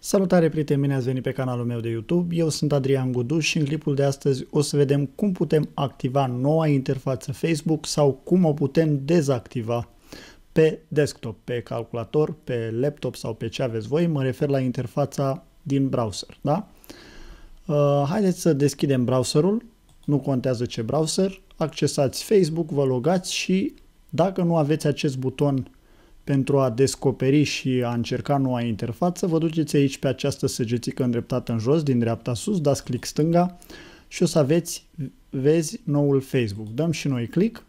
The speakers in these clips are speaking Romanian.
Salutare prieteni, bine ați venit pe canalul meu de YouTube. Eu sunt Adrian Gudu și în clipul de astăzi o să vedem cum putem activa noua interfață Facebook sau cum o putem dezactiva pe desktop, pe calculator, pe laptop sau pe ce aveți voi. Mă refer la interfața din browser, da? Uh, haideți să deschidem browserul, nu contează ce browser, accesați Facebook, vă logați și dacă nu aveți acest buton pentru a descoperi și a încerca noua interfață, vă duceți aici pe această săgețică îndreptată în jos, din dreapta sus, dați click stânga și o să aveți, vezi, noul Facebook. Dăm și noi click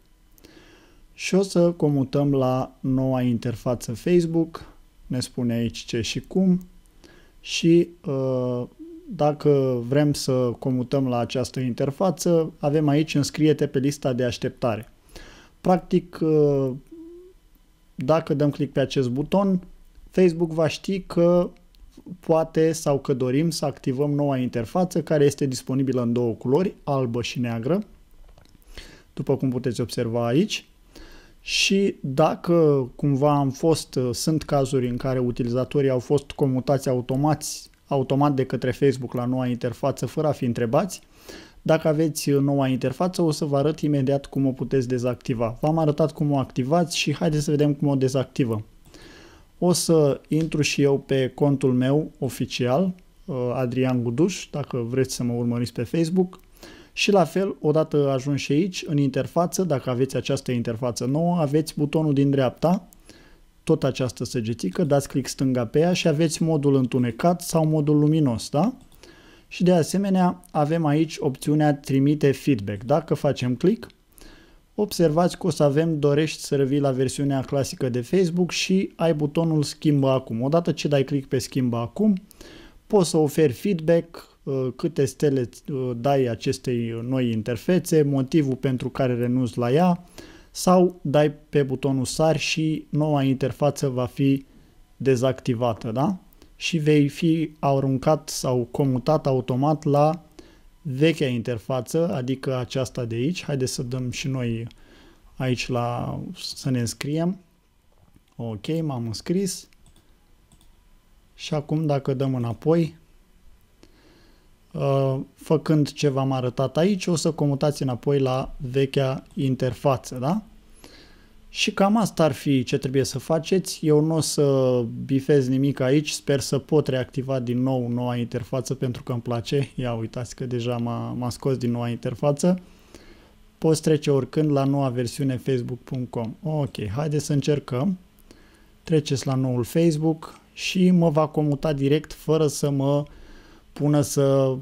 și o să comutăm la noua interfață Facebook, ne spune aici ce și cum și uh, dacă vrem să comutăm la această interfață, avem aici înscriete pe lista de așteptare. Practic, uh, dacă dăm click pe acest buton, Facebook va ști că poate sau că dorim să activăm noua interfață care este disponibilă în două culori, albă și neagră, după cum puteți observa aici. Și dacă cumva am fost, sunt cazuri în care utilizatorii au fost comutați automați, automat de către Facebook la noua interfață fără a fi întrebați, dacă aveți uh, noua interfață, o să vă arăt imediat cum o puteți dezactiva. V-am arătat cum o activați și haideți să vedem cum o dezactivăm. O să intru și eu pe contul meu oficial, uh, Adrian Guduș, dacă vreți să mă urmăriți pe Facebook. Și la fel, odată ajuns și aici, în interfață, dacă aveți această interfață nouă, aveți butonul din dreapta, tot această săgețică, dați click stânga pe ea și aveți modul întunecat sau modul luminos, da? și de asemenea avem aici opțiunea trimite feedback. Dacă facem click, observați că o să avem dorești să revii la versiunea clasică de Facebook și ai butonul schimbă acum. Odată ce dai click pe schimbă acum, poți să oferi feedback, uh, câte stele uh, dai acestei noi interfețe, motivul pentru care renunți la ea sau dai pe butonul sar și noua interfață va fi dezactivată, da? și vei fi aruncat sau comutat automat la vechea interfață, adică aceasta de aici. Haideți să dăm și noi aici la să ne înscriem. Ok, m-am înscris. Și acum dacă dăm înapoi, uh, făcând ce v-am arătat aici, o să comutați înapoi la vechea interfață, da? Și cam asta ar fi ce trebuie să faceți. Eu nu o să bifez nimic aici, sper să pot reactiva din nou noua interfață pentru că îmi place. Ia uitați că deja m-a, scos din noua interfață. Poți trece oricând la noua versiune facebook.com. Ok, haideți să încercăm. Treceți la noul Facebook și mă va comuta direct fără să mă pună să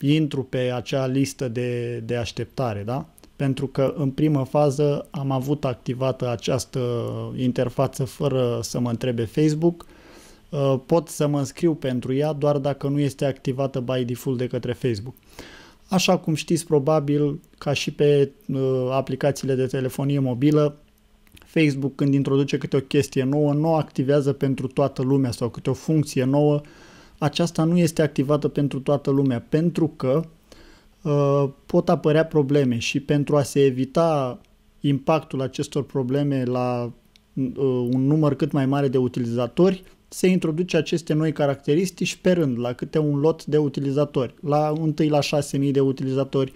intru pe acea listă de, de așteptare, da? pentru că în primă fază am avut activată această interfață fără să mă întrebe Facebook. Uh, pot să mă înscriu pentru ea doar dacă nu este activată by default de către Facebook. Așa cum știți probabil, ca și pe uh, aplicațiile de telefonie mobilă, Facebook când introduce câte o chestie nouă, nu o activează pentru toată lumea sau câte o funcție nouă, aceasta nu este activată pentru toată lumea, pentru că Uh, pot apărea probleme și pentru a se evita impactul acestor probleme la uh, un număr cât mai mare de utilizatori, se introduce aceste noi caracteristici sperând la câte un lot de utilizatori, la întâi la 6.000 de utilizatori.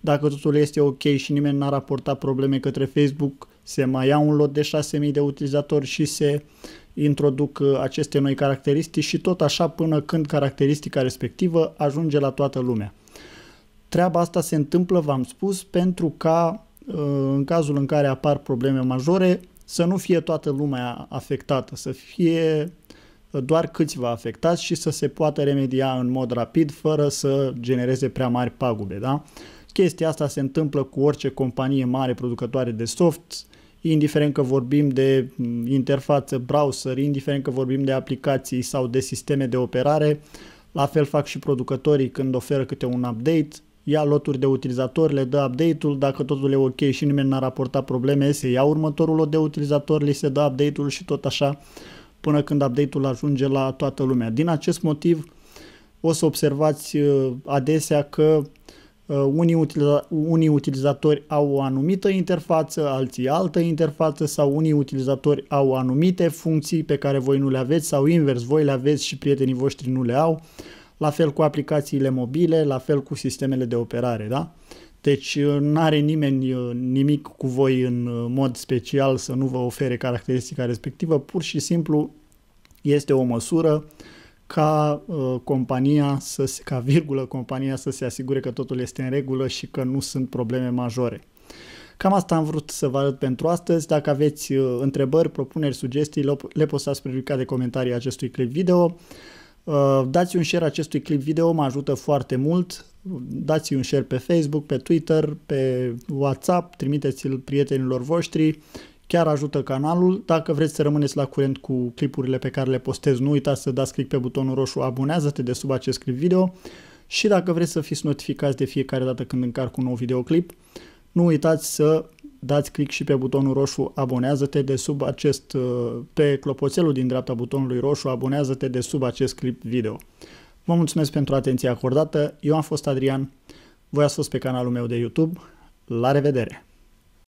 Dacă totul este ok și nimeni n-a raportat probleme către Facebook, se mai ia un lot de 6.000 de utilizatori și se introduc uh, aceste noi caracteristici și tot așa până când caracteristica respectivă ajunge la toată lumea. Treaba asta se întâmplă, v-am spus, pentru ca uh, în cazul în care apar probleme majore să nu fie toată lumea afectată, să fie uh, doar câțiva afectați și să se poată remedia în mod rapid fără să genereze prea mari pagube. Da? Chestia asta se întâmplă cu orice companie mare producătoare de soft, indiferent că vorbim de mm, interfață browser, indiferent că vorbim de aplicații sau de sisteme de operare, la fel fac și producătorii când oferă câte un update, ia loturi de utilizator, le dă update-ul, dacă totul e ok și nimeni n-a raportat probleme, se ia următorul lot de utilizator, li se dă update-ul și tot așa, până când update-ul ajunge la toată lumea. Din acest motiv, o să observați uh, adesea că uh, unii, utiliza- unii utilizatori au o anumită interfață, alții altă interfață sau unii utilizatori au anumite funcții pe care voi nu le aveți sau invers, voi le aveți și prietenii voștri nu le au la fel cu aplicațiile mobile, la fel cu sistemele de operare, da? Deci uh, nu are nimeni uh, nimic cu voi în uh, mod special să nu vă ofere caracteristica respectivă, pur și simplu este o măsură ca uh, compania să se, ca virgulă compania să se asigure că totul este în regulă și că nu sunt probleme majore. Cam asta am vrut să vă arăt pentru astăzi. Dacă aveți întrebări, propuneri, sugestii, le postați pe de comentarii acestui clip video. Uh, dați un share acestui clip video, mă ajută foarte mult. Dați un share pe Facebook, pe Twitter, pe WhatsApp, trimiteți-l prietenilor voștri. Chiar ajută canalul. Dacă vreți să rămâneți la curent cu clipurile pe care le postez, nu uitați să dați click pe butonul roșu Abonează-te de sub acest clip video și dacă vreți să fiți notificați de fiecare dată când încarc un nou videoclip, nu uitați să dați click și pe butonul roșu Abonează-te de sub acest, uh, pe clopoțelul din dreapta butonului roșu Abonează-te de sub acest clip video. Vă mulțumesc pentru atenția acordată, eu am fost Adrian, voi ați fost pe canalul meu de YouTube, la revedere!